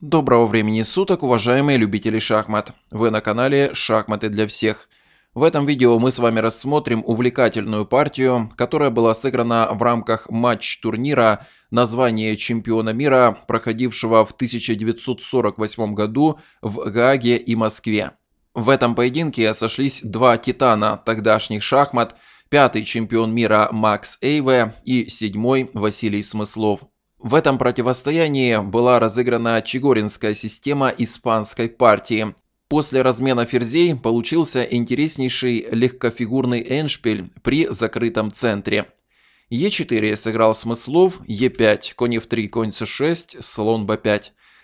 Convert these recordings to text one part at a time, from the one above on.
Доброго времени суток, уважаемые любители шахмат! Вы на канале «Шахматы для всех». В этом видео мы с вами рассмотрим увлекательную партию, которая была сыграна в рамках матч-турнира название чемпиона мира, проходившего в 1948 году в Гааге и Москве. В этом поединке сошлись два титана тогдашних шахмат, пятый чемпион мира Макс Эйве и седьмой Василий Смыслов. В этом противостоянии была разыграна Чигоринская система испанской партии. После размена ферзей получился интереснейший легкофигурный эншпиль при закрытом центре. Е4 сыграл Смыслов, Е5, конь F3, а а конь С6, слон Б5.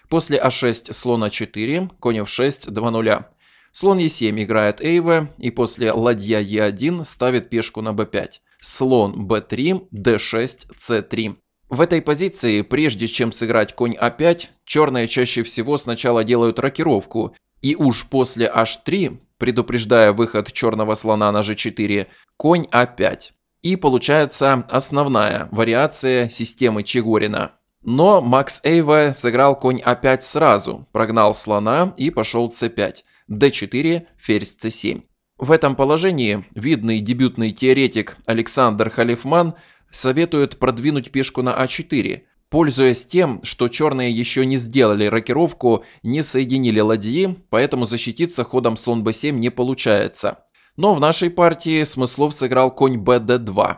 После А6 слон А4, конь F6, 2-0. Слон Е7 играет Эйве и после ладья Е1 ставит пешку на Б5. Слон Б3, Д6, С3. В этой позиции, прежде чем сыграть конь А5, черные чаще всего сначала делают рокировку, и уж после H3, предупреждая выход черного слона на G4, конь А5. И получается основная вариация системы Чегорина. Но Макс Эйва сыграл конь А5 сразу, прогнал слона и пошел c5, d4, ферзь c7. В этом положении видный дебютный теоретик Александр Халифман – советуют продвинуть пешку на А4, пользуясь тем, что черные еще не сделали рокировку, не соединили ладьи, поэтому защититься ходом слон b7 не получается. Но в нашей партии Смыслов сыграл конь bd2.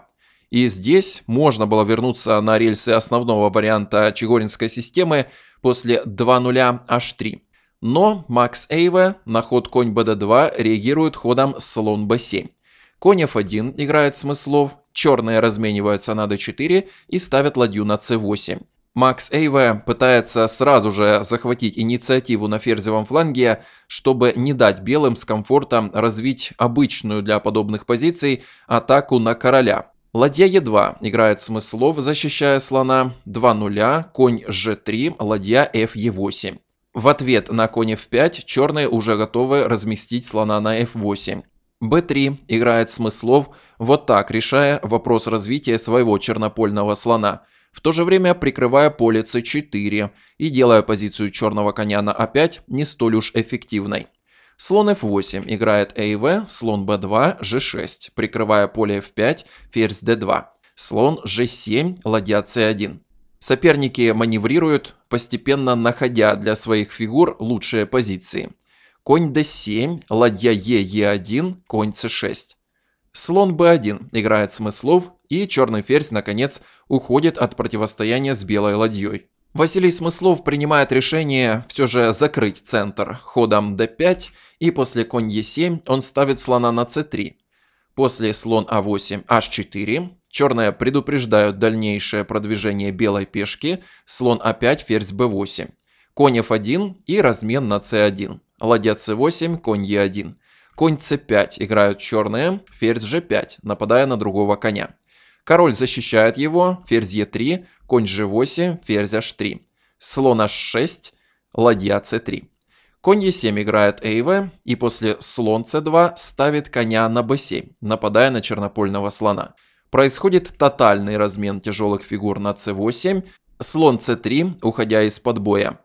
И здесь можно было вернуться на рельсы основного варианта Чегоринской системы после 2-0 h3. Но Макс Эйве на ход конь bd2 реагирует ходом слон b7. Конь f1 играет Смыслов, черные размениваются на d4 и ставят ладью на c8. Макс Эйве пытается сразу же захватить инициативу на ферзевом фланге, чтобы не дать белым с комфортом развить обычную для подобных позиций атаку на короля. Ладья Е2 играет смыслов, защищая слона, 2 0 конь g 3 ладья Фе8. В ответ на конь F5 черные уже готовы разместить слона на F8 b 3 играет смыслов вот так, решая вопрос развития своего чернопольного слона, в то же время прикрывая поле c4 и делая позицию черного коня на а5 не столь уж эффективной. Слон f8 играет а слон b2, g6, прикрывая поле f5, ферзь d2, слон g7, ладья c1. Соперники маневрируют, постепенно находя для своих фигур лучшие позиции – конь d7, ладья e, e1, конь c6. Слон b1 играет Смыслов, и черный ферзь, наконец, уходит от противостояния с белой ладьей. Василий Смыслов принимает решение все же закрыть центр ходом d5, и после конь e7 он ставит слона на c3. После слон a 8 h4, черные предупреждают дальнейшее продвижение белой пешки, слон a а 5 ферзь b8, конь f1 и размен на c1. Ладья c8, конь e1. Конь c5 играют черные, ферзь g5, нападая на другого коня. Король защищает его, ферзь e3, конь g8, ферзь h3. Слон h6, ладья c3. Конь e7 играет эйве и после слон c2 ставит коня на b7, нападая на чернопольного слона. Происходит тотальный размен тяжелых фигур на c8, слон c3, уходя из-под боя.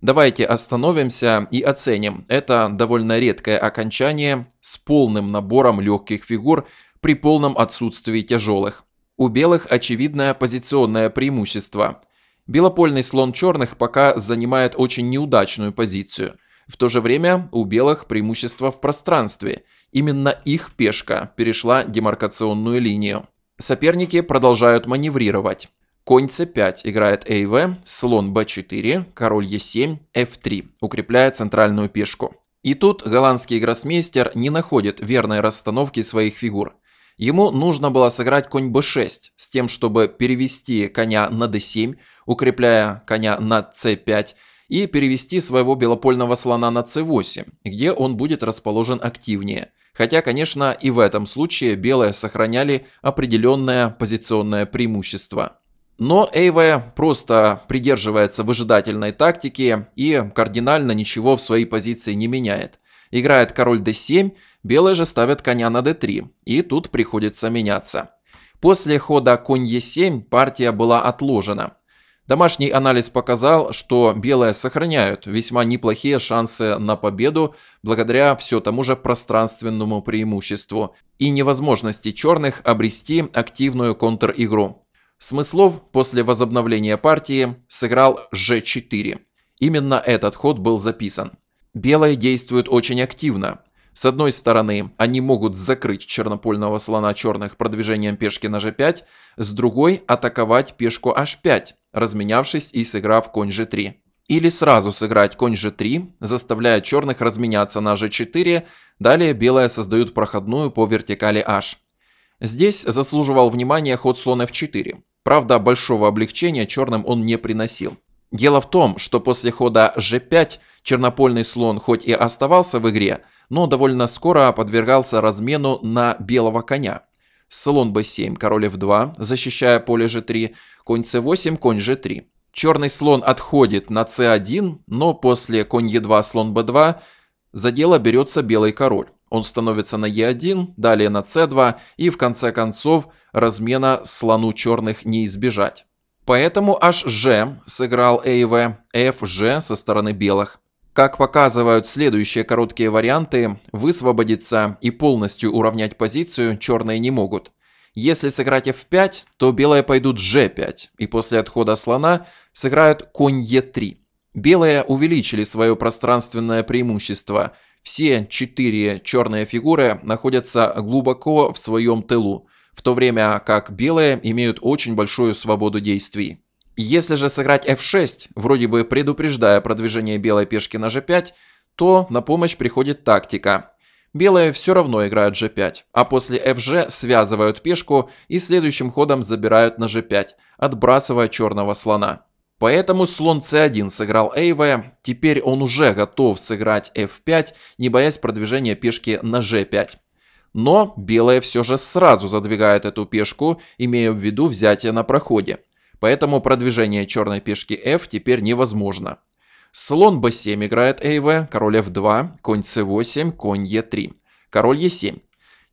Давайте остановимся и оценим. Это довольно редкое окончание с полным набором легких фигур при полном отсутствии тяжелых. У белых очевидное позиционное преимущество. Белопольный слон черных пока занимает очень неудачную позицию. В то же время у белых преимущество в пространстве. Именно их пешка перешла демаркационную линию. Соперники продолжают маневрировать. Конь c5 играет АВ, слон b4, король e7, f3, укрепляя центральную пешку. И тут голландский гроссмейстер не находит верной расстановки своих фигур. Ему нужно было сыграть конь b6 с тем, чтобы перевести коня на d7, укрепляя коня на c5, и перевести своего белопольного слона на c8, где он будет расположен активнее. Хотя, конечно, и в этом случае белые сохраняли определенное позиционное преимущество. Но Эйве просто придерживается выжидательной тактики и кардинально ничего в своей позиции не меняет. Играет король d7, белые же ставят коня на d3, и тут приходится меняться. После хода конь e7 партия была отложена. Домашний анализ показал, что белые сохраняют весьма неплохие шансы на победу благодаря все тому же пространственному преимуществу и невозможности черных обрести активную контр-игру. Смыслов после возобновления партии сыграл g4. Именно этот ход был записан. Белые действуют очень активно. С одной стороны, они могут закрыть чернопольного слона черных продвижением пешки на g5, с другой – атаковать пешку h5, разменявшись и сыграв конь g3. Или сразу сыграть конь g3, заставляя черных разменяться на g4, далее белые создают проходную по вертикали h. Здесь заслуживал внимания ход слона f4. Правда, большого облегчения черным он не приносил. Дело в том, что после хода g5 чернопольный слон хоть и оставался в игре, но довольно скоро подвергался размену на белого коня. Слон b7, король f2, защищая поле g3, конь c8, конь g3. Черный слон отходит на c1, но после конь e2, слон b2 за дело берется белый король. Он становится на Е1, далее на С2 и в конце концов размена слону черных не избежать. Поэтому HG сыграл ЭВ, FG со стороны белых. Как показывают следующие короткие варианты, высвободиться и полностью уравнять позицию черные не могут. Если сыграть f5, то белые пойдут g5, и после отхода слона сыграют конь e3. Белые увеличили свое пространственное преимущество – все четыре черные фигуры находятся глубоко в своем тылу, в то время как белые имеют очень большую свободу действий. Если же сыграть f6, вроде бы предупреждая продвижение белой пешки на g5, то на помощь приходит тактика. Белые все равно играют g5, а после fg связывают пешку и следующим ходом забирают на g5, отбрасывая черного слона. Поэтому слон c1 сыграл Эйве, теперь он уже готов сыграть f5, не боясь продвижения пешки на g5. Но белые все же сразу задвигают эту пешку, имея в виду взятие на проходе. Поэтому продвижение черной пешки f теперь невозможно. Слон b7 играет Эйве, король f2, конь c8, конь e3, король e7.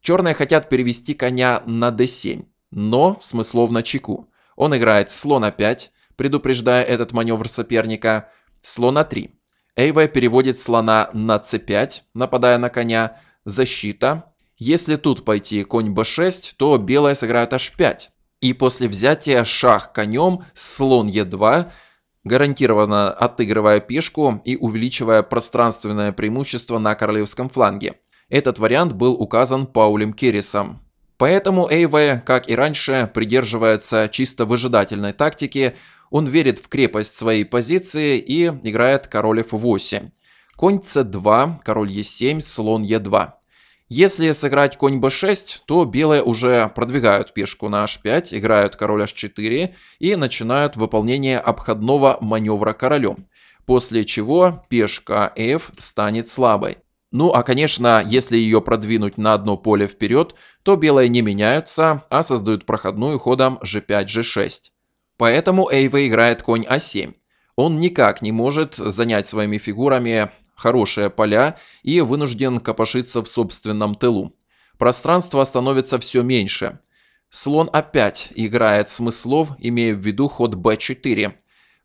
Черные хотят перевести коня на d7, но смыслов на чеку. Он играет слон a5, предупреждая этот маневр соперника. Слон А3. Эйве переводит слона на c5, нападая на коня. Защита. Если тут пойти конь b6, то белая сыграет h5. И после взятия шах конем слон e2, гарантированно отыгрывая пешку и увеличивая пространственное преимущество на королевском фланге. Этот вариант был указан Паулем Керрисом. Поэтому Эйве, как и раньше, придерживается чисто выжидательной тактики, он верит в крепость своей позиции и играет король f8. Конь c2, король e7, слон e2. Если сыграть конь b6, то белые уже продвигают пешку на h5, играют король h4 и начинают выполнение обходного маневра королем, после чего пешка f станет слабой. Ну а конечно, если ее продвинуть на одно поле вперед, то белые не меняются, а создают проходную ходом g5, g6. Поэтому Эйва играет конь А7. Он никак не может занять своими фигурами хорошие поля и вынужден копошиться в собственном тылу. Пространство становится все меньше. Слон опять играет смыслов, имея в виду ход b4.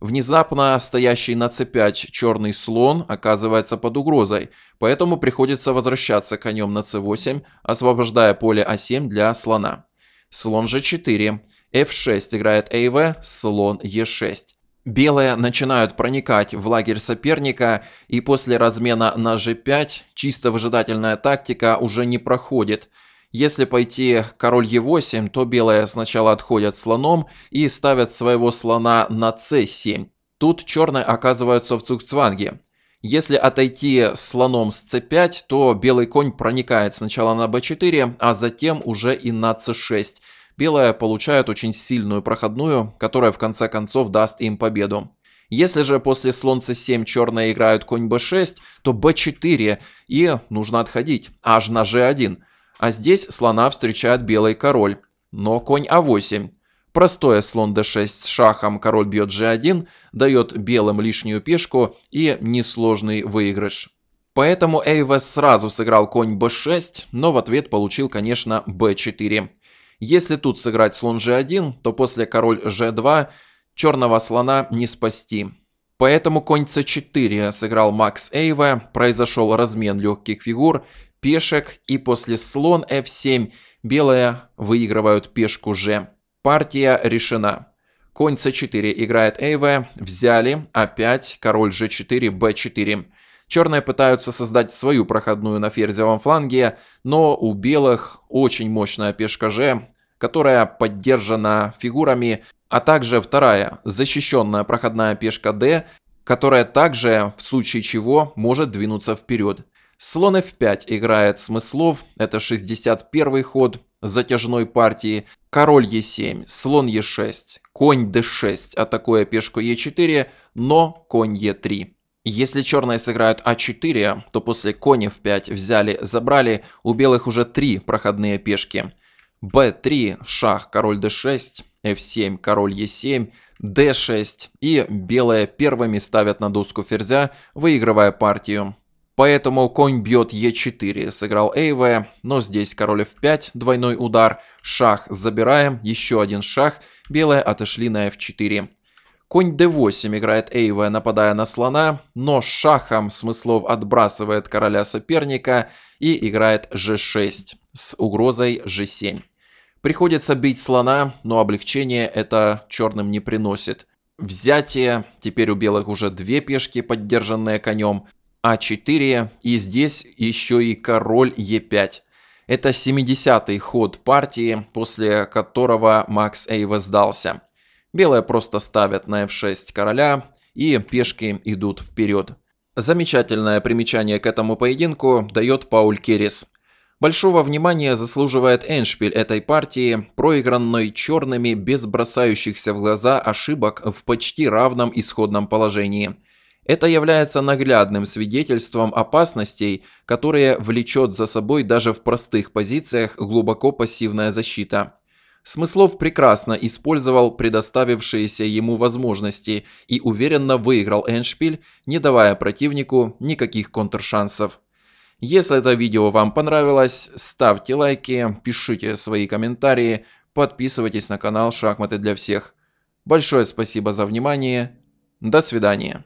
Внезапно стоящий на c5 черный слон оказывается под угрозой, поэтому приходится возвращаться конем на c8, освобождая поле а7 для слона. Слон g4 f6 играет АВ, слон e6. Белые начинают проникать в лагерь соперника, и после размена на g5 чисто выжидательная тактика уже не проходит. Если пойти король e8, то белые сначала отходят слоном и ставят своего слона на c7. Тут черные оказываются в цукцванге. Если отойти слоном с c5, то белый конь проникает сначала на b4, а затем уже и на c6 белые получают очень сильную проходную, которая в конце концов даст им победу. Если же после слон c 7 черные играют конь b6, то b4 и нужно отходить, аж на g1. А здесь слона встречает белый король, но конь a8. А Простое слон d6 с шахом, король бьет g1, дает белым лишнюю пешку и несложный выигрыш. Поэтому Эйвес сразу сыграл конь b6, но в ответ получил, конечно, b4. Если тут сыграть слон g1, то после король g2 черного слона не спасти. Поэтому конь c4 сыграл Макс Эйва, произошел размен легких фигур, пешек и после слон f7 белые выигрывают пешку g. Партия решена. Конь c4 играет Эйве, взяли, опять король g4, b4. Черные пытаются создать свою проходную на ферзевом фланге, но у белых очень мощная пешка g, которая поддержана фигурами, а также вторая защищенная проходная пешка D, которая также в случае чего может двинуться вперед. Слон F5 играет Смыслов, это 61 ход затяжной партии. Король E7, слон E6, конь D6, атакуя пешку E4, но конь E3. Если черные сыграют А4, то после кони в 5 взяли, забрали, у белых уже 3 проходные пешки. Б3, шах, король d6, F7, король e7, d6 и белые первыми ставят на доску ферзя, выигрывая партию. Поэтому конь бьет e4, сыграл эйве, но здесь король f5, двойной удар, шах забираем, еще один шах, белые отошли на f4. Конь d8 играет Эйва, нападая на слона, но шахом Смыслов отбрасывает короля соперника и играет g6 с угрозой g7. Приходится бить слона, но облегчение это черным не приносит. Взятие, теперь у белых уже две пешки, поддержанные конем, а4 и здесь еще и король e5. Это 70-й ход партии, после которого Макс Эйва сдался. Белые просто ставят на f6 короля, и пешки идут вперед. Замечательное примечание к этому поединку дает Пауль Керес. Большого внимания заслуживает эншпиль этой партии, проигранной черными без бросающихся в глаза ошибок в почти равном исходном положении. Это является наглядным свидетельством опасностей, которые влечет за собой даже в простых позициях глубоко пассивная защита. Смыслов прекрасно использовал предоставившиеся ему возможности и уверенно выиграл Эншпиль, не давая противнику никаких контршансов. Если это видео вам понравилось, ставьте лайки, пишите свои комментарии, подписывайтесь на канал «Шахматы для всех». Большое спасибо за внимание. До свидания.